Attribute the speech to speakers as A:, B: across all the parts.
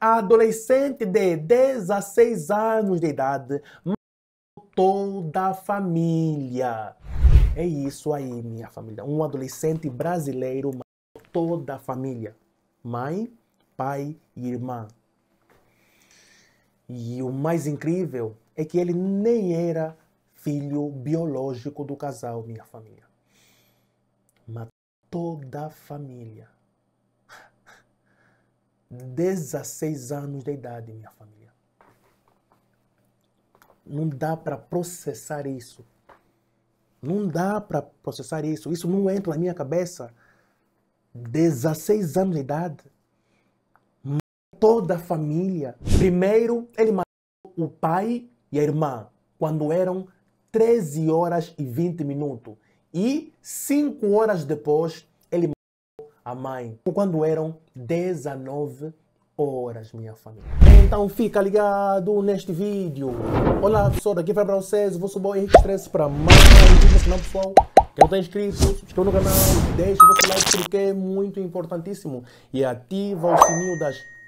A: adolescente de 16 anos de idade matou toda a família. É isso aí, minha família. Um adolescente brasileiro matou toda a família. Mãe, pai e irmã. E o mais incrível é que ele nem era filho biológico do casal, minha família. Matou toda a família. 16 anos de idade, minha família. Não dá para processar isso. Não dá para processar isso. Isso não entra na minha cabeça. 16 anos de idade. Toda a família. Primeiro, ele matou o pai e a irmã quando eram 13 horas e 20 minutos. E 5 horas depois, a mãe, quando eram 19 horas, minha família. Então fica ligado neste vídeo. Olá pessoal, daqui para vocês, o vosso boy Stress para mais um vídeo, senão pessoal, quem não está inscrito, estou no canal, deixe o seu like porque é muito importantíssimo e ativa o sininho das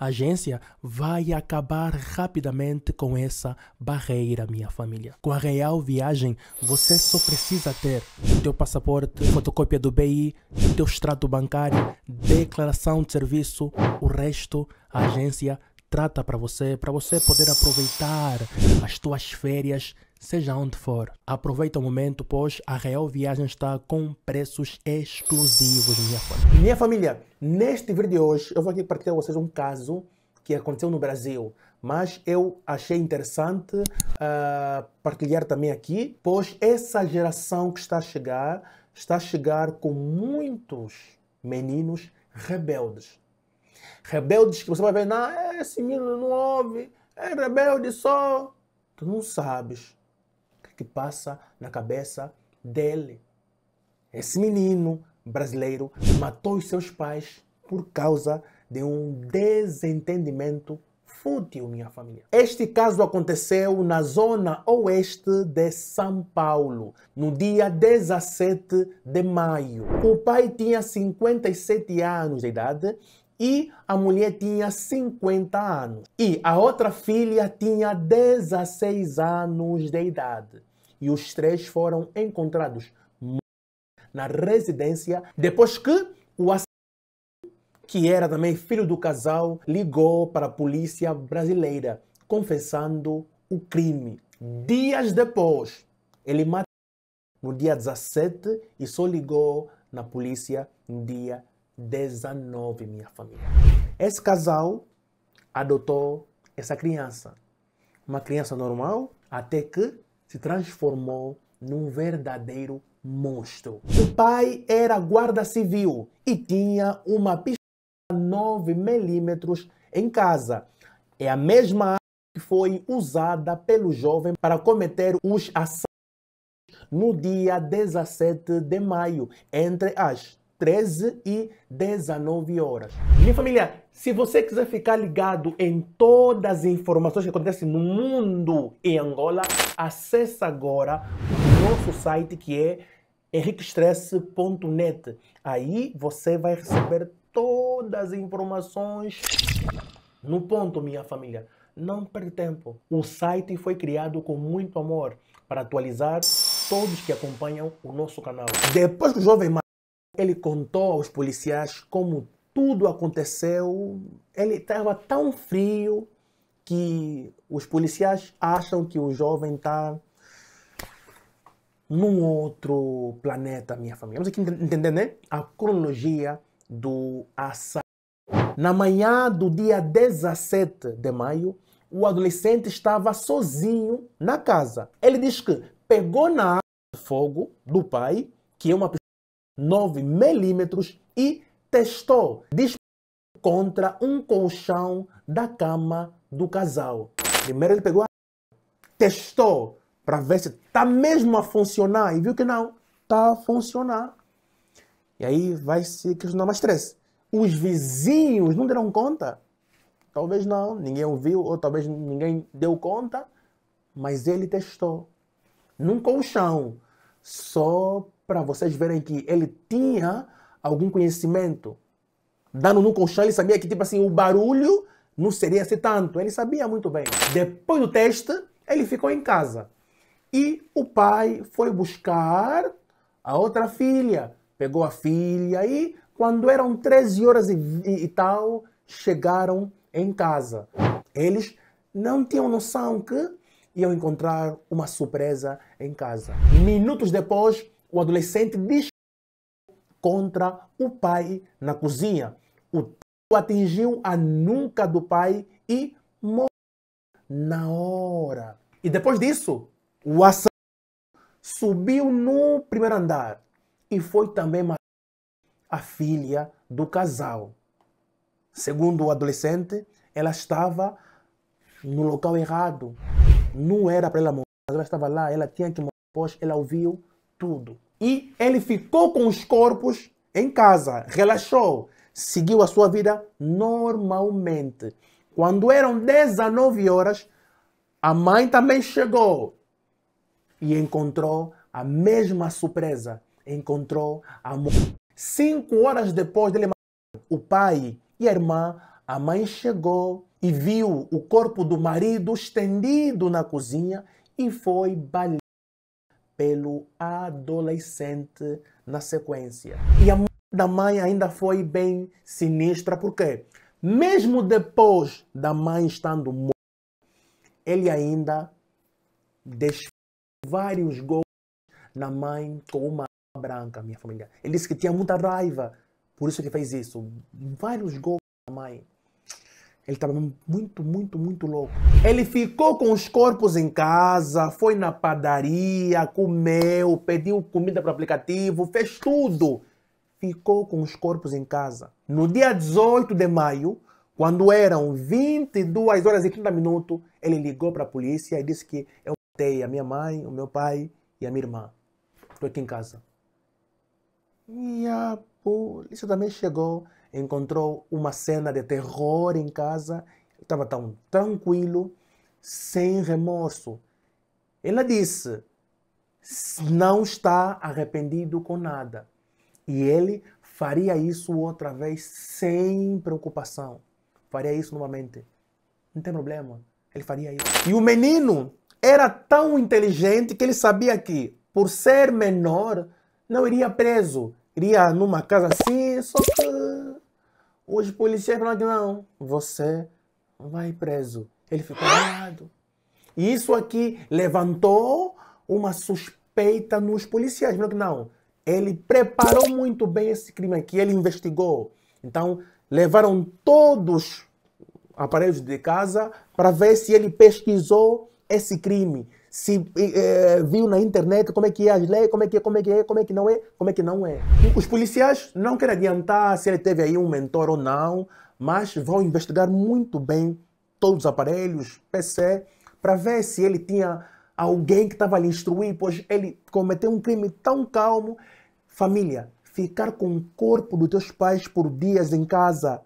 A: a agência vai acabar rapidamente com essa barreira, minha família. Com a Real Viagem, você só precisa ter o teu passaporte, fotocópia do BI, teu extrato bancário, declaração de serviço, o resto a agência trata para você, para você poder aproveitar as tuas férias, seja onde for. Aproveita o momento, pois a Real Viagem está com preços exclusivos, minha família. Minha família, neste vídeo de hoje eu vou aqui partilhar com vocês um caso que aconteceu no Brasil, mas eu achei interessante uh, partilhar também aqui, pois essa geração que está a chegar, está a chegar com muitos meninos rebeldes Rebeldes que você vai ver, não, é esse menino não ouve, é rebelde só. Tu não sabes o é que passa na cabeça dele. Esse menino brasileiro matou os seus pais por causa de um desentendimento fútil, minha família. Este caso aconteceu na zona oeste de São Paulo, no dia 17 de maio. O pai tinha 57 anos de idade e a mulher tinha 50 anos. E a outra filha tinha 16 anos de idade. E os três foram encontrados na residência depois que o assassino, que era também filho do casal, ligou para a polícia brasileira confessando o crime. Dias depois, ele matou no dia 17 e só ligou na polícia no dia 19, minha família. Esse casal adotou essa criança. Uma criança normal, até que se transformou num verdadeiro monstro. O pai era guarda civil e tinha uma pistola 9 milímetros em casa. É a mesma que foi usada pelo jovem para cometer os assaltos no dia 17 de maio, entre as 13 e 19 horas. Minha família, se você quiser ficar ligado em todas as informações que acontecem no mundo em Angola, acesse agora o nosso site que é henriquestresse.net. Aí você vai receber todas as informações no ponto, minha família. Não perde tempo. O site foi criado com muito amor para atualizar todos que acompanham o nosso canal. Depois que o jovem ele contou aos policiais como tudo aconteceu. Ele estava tão frio que os policiais acham que o jovem está num outro planeta, minha família. Vamos aqui entender, né? A cronologia do assalto. Na manhã do dia 17 de maio, o adolescente estava sozinho na casa. Ele diz que pegou na arma de fogo do pai, que é uma 9 milímetros e testou contra um colchão da cama do casal. Primeiro ele pegou a testou para ver se está mesmo a funcionar e viu que não, está a funcionar. E aí vai se questionar mais três. Os vizinhos não deram conta? Talvez não, ninguém ouviu ou talvez ninguém deu conta, mas ele testou. Num colchão, só para vocês verem que ele tinha algum conhecimento. Dando no colchão, ele sabia que, tipo assim, o barulho não seria assim tanto. Ele sabia muito bem. Depois do teste, ele ficou em casa. E o pai foi buscar a outra filha. Pegou a filha e, quando eram 13 horas e, e, e tal, chegaram em casa. Eles não tinham noção que iam encontrar uma surpresa em casa. Minutos depois, o adolescente diz contra o pai na cozinha. O tiro atingiu a nuca do pai e morreu na hora. E depois disso, o assassino subiu no primeiro andar e foi também matar a filha do casal. Segundo o adolescente, ela estava no local errado. Não era para ela morrer. Ela estava lá, ela tinha que morrer. Depois ela ouviu tudo. E ele ficou com os corpos em casa, relaxou, seguiu a sua vida normalmente. Quando eram 19 horas, a mãe também chegou e encontrou a mesma surpresa. Encontrou a morte. Cinco horas depois dele, o pai e a irmã, a mãe chegou e viu o corpo do marido estendido na cozinha e foi baleada pelo adolescente na sequência. E a mãe da mãe ainda foi bem sinistra, porque mesmo depois da mãe estando morta, ele ainda desfez vários gols na mãe com uma branca, minha família. Ele disse que tinha muita raiva, por isso que fez isso. Vários gols na mãe. Ele estava muito, muito, muito louco. Ele ficou com os corpos em casa, foi na padaria, comeu, pediu comida para o aplicativo, fez tudo. Ficou com os corpos em casa. No dia 18 de maio, quando eram 22 horas e 30 minutos, ele ligou para a polícia e disse que eu matei a minha mãe, o meu pai e a minha irmã. Estou aqui em casa. E a polícia também chegou encontrou uma cena de terror em casa, estava tão tranquilo, sem remorso. Ela disse: não está arrependido com nada. E ele faria isso outra vez sem preocupação. Faria isso novamente. Não tem problema. Ele faria isso. E o menino era tão inteligente que ele sabia que, por ser menor, não iria preso. Queria numa casa assim, só que os policiais falaram que não, você vai preso. Ele ficou errado. E isso aqui levantou uma suspeita nos policiais. Falaram que não, ele preparou muito bem esse crime aqui, ele investigou. Então, levaram todos os aparelhos de casa para ver se ele pesquisou esse crime se eh, eh, viu na internet como é que é as leis, como é que é, como é que é, como é que não é, como é que não é. Os policiais não querem adiantar se ele teve aí um mentor ou não, mas vão investigar muito bem todos os aparelhos, PC, para ver se ele tinha alguém que estava lhe instruir, pois ele cometeu um crime tão calmo. Família, ficar com o corpo dos teus pais por dias em casa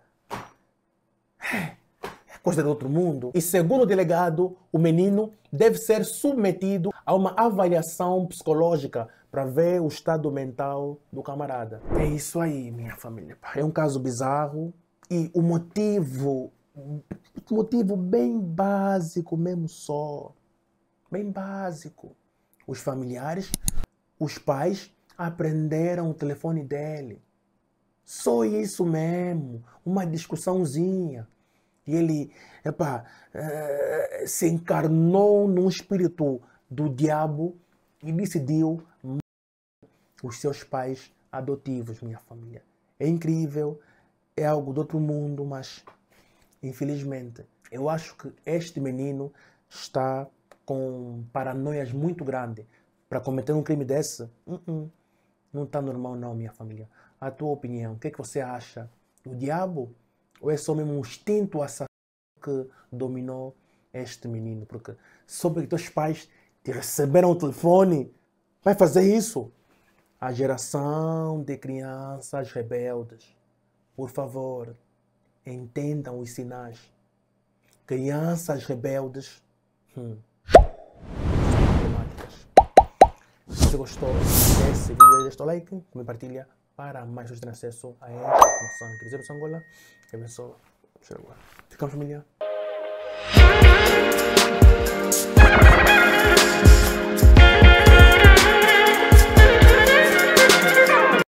A: coisa de outro mundo. E segundo o delegado, o menino deve ser submetido a uma avaliação psicológica para ver o estado mental do camarada. É isso aí, minha família. É um caso bizarro e o motivo, motivo bem básico mesmo só, bem básico. Os familiares, os pais aprenderam o telefone dele. Só isso mesmo, uma discussãozinha. E ele eh, se encarnou num espírito do diabo e decidiu os seus pais adotivos, minha família. É incrível, é algo do outro mundo, mas infelizmente eu acho que este menino está com paranoias muito grandes. Para cometer um crime desse, uh -uh. não está normal não, minha família. A tua opinião, o que, é que você acha? O diabo ou é só mesmo um instinto assassino que dominou este menino? Porque soube que teus pais te receberam o telefone, vai fazer isso. A geração de crianças rebeldes, por favor, entendam os sinais. Crianças rebeldes. Hum. Se gostou, desse vídeo, deixa o like, compartilha para mais vocês terem acesso a esta promoção. Queridos, eu sou Angola, eu abençoo o seu lugar. Ficamos, família.